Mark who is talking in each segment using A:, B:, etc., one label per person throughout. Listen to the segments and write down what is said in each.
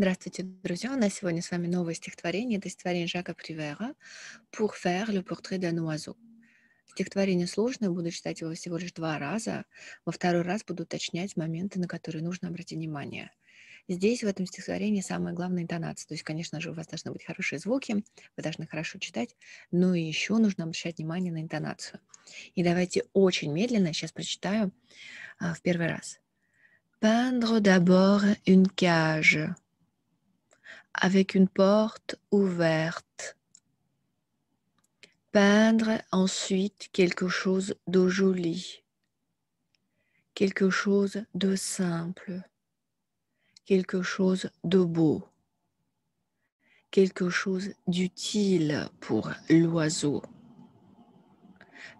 A: Здравствуйте, друзья! У нас сегодня с вами новое стихотворение. Это стихотворение Жака Привера «Pour faire le portrait d'un oiseau». Стихотворение сложное, буду читать его всего лишь два раза. Во второй раз буду уточнять моменты, на которые нужно обратить внимание. Здесь, в этом стихотворении, самое главное интонация. То есть, конечно же, у вас должны быть хорошие звуки, вы должны хорошо читать, но и еще нужно обращать внимание на интонацию. И давайте очень медленно, сейчас прочитаю а, в первый раз. Peindre d'abord une cage. avec une porte ouverte. Peindre ensuite quelque chose de joli, quelque chose de simple, quelque chose de beau, quelque chose d'utile pour l'oiseau.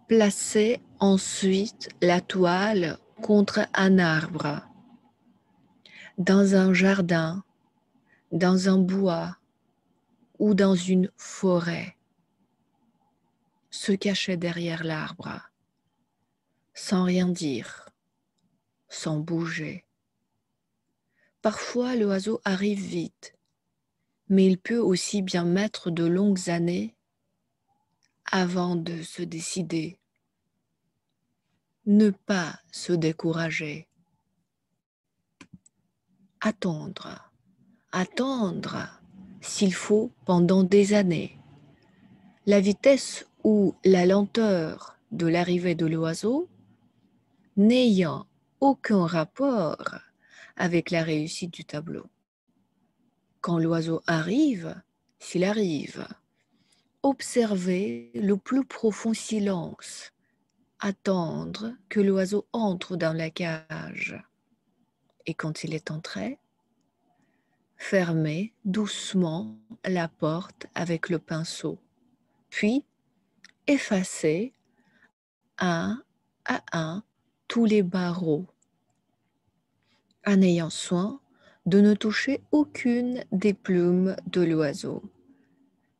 A: Placer ensuite la toile contre un arbre, dans un jardin dans un bois ou dans une forêt, se cachait derrière l'arbre, sans rien dire, sans bouger. Parfois, l'oiseau arrive vite, mais il peut aussi bien mettre de longues années avant de se décider. Ne pas se décourager. Attendre attendre, s'il faut, pendant des années. La vitesse ou la lenteur de l'arrivée de l'oiseau n'ayant aucun rapport avec la réussite du tableau. Quand l'oiseau arrive, s'il arrive, observez le plus profond silence, attendre que l'oiseau entre dans la cage. Et quand il est entré, fermez doucement la porte avec le pinceau, puis effacez un à un tous les barreaux, en ayant soin de ne toucher aucune des plumes de l'oiseau.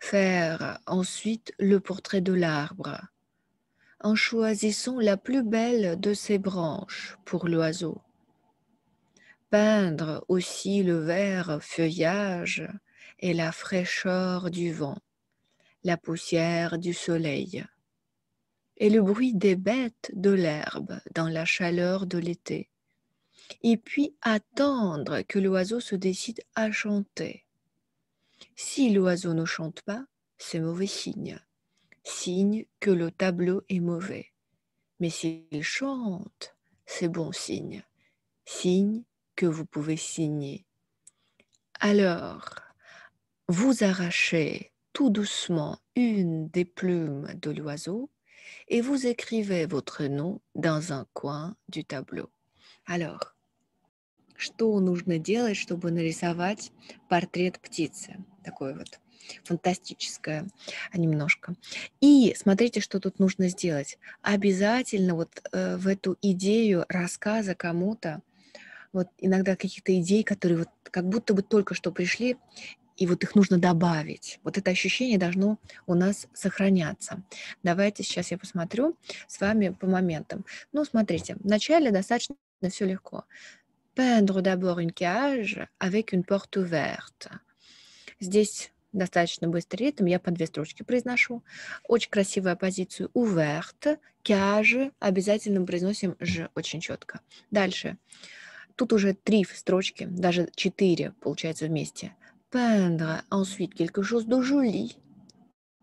A: Faire ensuite le portrait de l'arbre en choisissant la plus belle de ses branches pour l'oiseau peindre aussi le vert feuillage et la fraîcheur du vent, la poussière du soleil et le bruit des bêtes de l'herbe dans la chaleur de l'été, et puis attendre que l'oiseau se décide à chanter. Si l'oiseau ne chante pas, c'est mauvais signe, signe que le tableau est mauvais. Mais s'il chante, c'est bon signe, signe que vous pouvez signer. Alors, vous arrachez tout doucement une des plumes de l'oiseau et vous écrivez votre nom dans un coin du tableau. Alors, что нужно делать, чтобы нарисовать портрет птицы? Такой вот фантастическое немножко. И смотрите, что тут нужно сделать. Обязательно вот э, в эту идею рассказа кому-то вот иногда каких-то идей, которые вот как будто бы только что пришли, и вот их нужно добавить. Вот это ощущение должно у нас сохраняться. Давайте сейчас я посмотрю с вами по моментам. Ну, смотрите, вначале достаточно все легко. Peindre d'abord une cage avec une porte ouverte. Здесь достаточно быстрый ритм, я по две строчки произношу. Очень красивая позиция. ouverte, cage, обязательно произносим же очень четко. Дальше. Дальше. Тут уже три строчки, даже четыре получается вместе. Peindre, ensuite quelque chose de joli,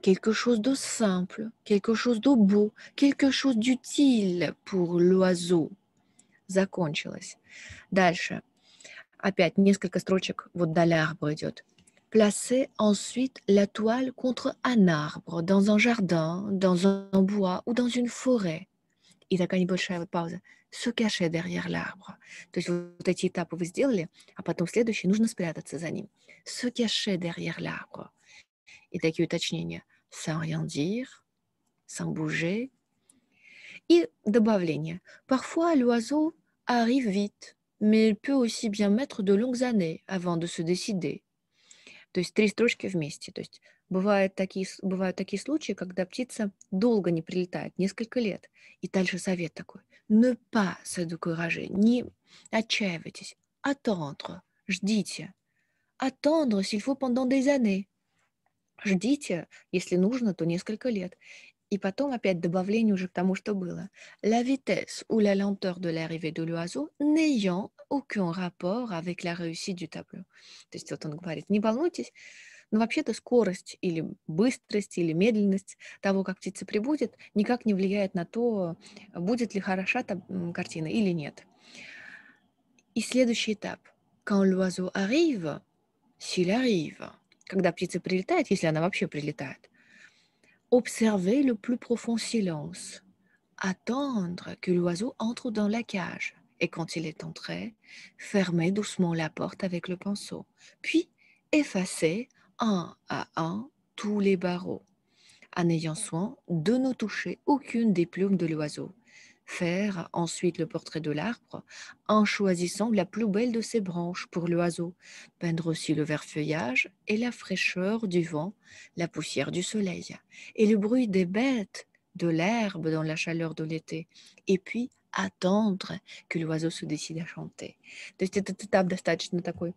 A: quelque chose de simple, quelque chose de beau, quelque chose d'utile pour l'oiseau. Закончилось. Дальше. Опять несколько строчек вот до l'arbre идет. Placez ensuite la toile contre un arbre, dans un jardin, dans un bois ou dans une forêt. И такая небольшая вот пауза. все cacher derrière l'arbre. То есть вот эти этапы вы сделали, а потом следующий нужно спрятаться за ним. Se cacher derrière l'arbre. И такие уточнения. Sans rien dire, sans bouger. И добавление. Parfois, l'oiseau arrive vite, mais il peut aussi bien mettre de longues années avant de se décider. То есть три строчки вместе. То есть бывают такие, бывают такие случаи, когда птица долго не прилетает, несколько лет. И дальше совет такой. Не pas se décourager, не отчаивайтесь. Attendre, ждите. Attendre, s'il faut, pendant des années. Ждите, если нужно, то несколько лет. И потом опять добавление уже к тому, что было. La vitesse ou la lenteur de l'arrivée de l'oiseau n'ayant aucun rapport avec la réussite du tableau. То есть вот он говорит, не волнуйтесь, но вообще-то скорость или быстрость или медленность того, как птица прибудет, никак не влияет на то, будет ли хороша та картина или нет. И следующий этап. Quand l'oiseau arrive, s'il arrive, когда птица прилетает, если она вообще прилетает, observer le plus profond silence, attendre que l'oiseau entre dans la cage. et quand il est entré, fermez doucement la porte avec le pinceau, puis effacez un à un tous les barreaux, en ayant soin de ne toucher aucune des plumes de l'oiseau. Faire ensuite le portrait de l'arbre en choisissant la plus belle de ses branches pour l'oiseau, peindre aussi le vert feuillage et la fraîcheur du vent, la poussière du soleil et le bruit des bêtes, de l'herbe dans la chaleur de l'été, et puis attendre que l'oiseau se décide à chanter. То есть этот этап достаточно такой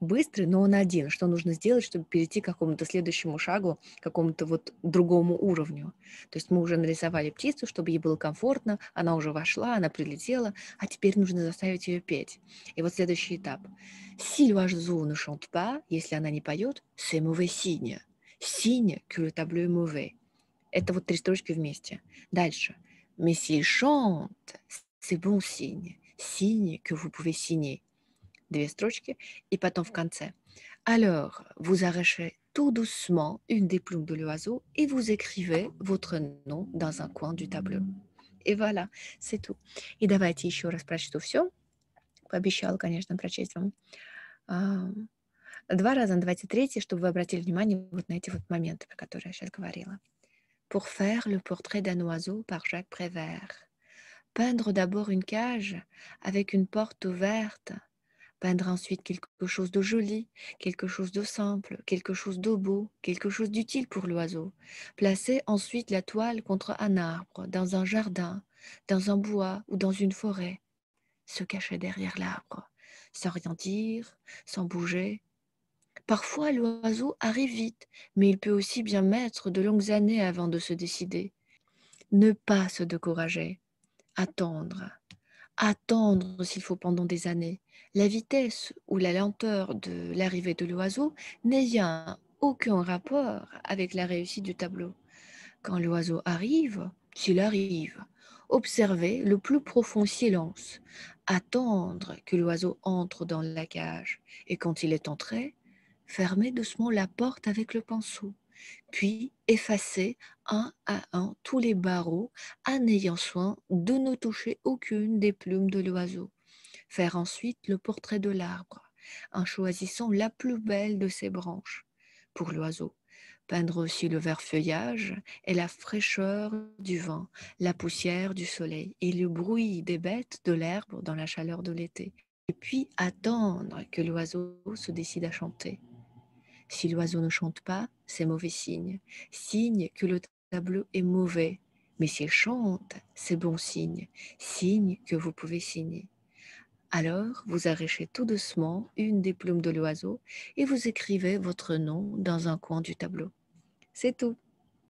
A: быстрый, но он один. Что нужно сделать, чтобы перейти к какому-то следующему шагу, к какому-то вот другому уровню? То есть мы уже нарисовали птицу, чтобы ей было комфортно, она уже вошла, она прилетела, а теперь нужно заставить ее петь. И вот следующий этап. Si l'oiseau ne chante pas, если она не поет, c'est mauvais signe. Signe que le tableau est mauvais. Это вот три строчки вместе. Дальше. Mais s'il chante, c'est bon signe, signe que vous pouvez signer. Две строчки, и потом в конце. Alors, vous arrachez tout doucement une des plumes de l'oiseau et vous écrivez votre nom dans un coin du tableau. Et voilà, c'est tout. И давайте еще раз прочту все. Пообещала, конечно, прочесть вам. Два раза, давайте третий, чтобы вы обратили внимание вот на эти вот моменты, про которые я сейчас говорила. pour faire le portrait d'un oiseau par Jacques Prévert. Peindre d'abord une cage avec une porte ouverte, peindre ensuite quelque chose de joli, quelque chose de simple, quelque chose de beau, quelque chose d'utile pour l'oiseau. Placer ensuite la toile contre un arbre, dans un jardin, dans un bois ou dans une forêt. Se cacher derrière l'arbre, sans rien dire, sans bouger, Parfois, l'oiseau arrive vite, mais il peut aussi bien mettre de longues années avant de se décider. Ne pas se décourager. Attendre. Attendre s'il faut pendant des années. La vitesse ou la lenteur de l'arrivée de l'oiseau n'ayant aucun rapport avec la réussite du tableau. Quand l'oiseau arrive, s'il arrive, observez le plus profond silence, attendre que l'oiseau entre dans la cage, et quand il est entré, fermer doucement la porte avec le pinceau, puis effacer un à un tous les barreaux en ayant soin de ne toucher aucune des plumes de l'oiseau. Faire ensuite le portrait de l'arbre en choisissant la plus belle de ses branches pour l'oiseau. Peindre aussi le vert feuillage et la fraîcheur du vent, la poussière du soleil et le bruit des bêtes de l'herbe dans la chaleur de l'été. Et puis attendre que l'oiseau se décide à chanter. Si l'oiseau ne chante pas, c'est mauvais signe, signe que le tableau est mauvais. Mais s'il chante, c'est bon signe, signe que vous pouvez signer. Alors, vous arrachez tout doucement une des plumes de l'oiseau et vous écrivez votre nom dans un coin du tableau. C'est tout.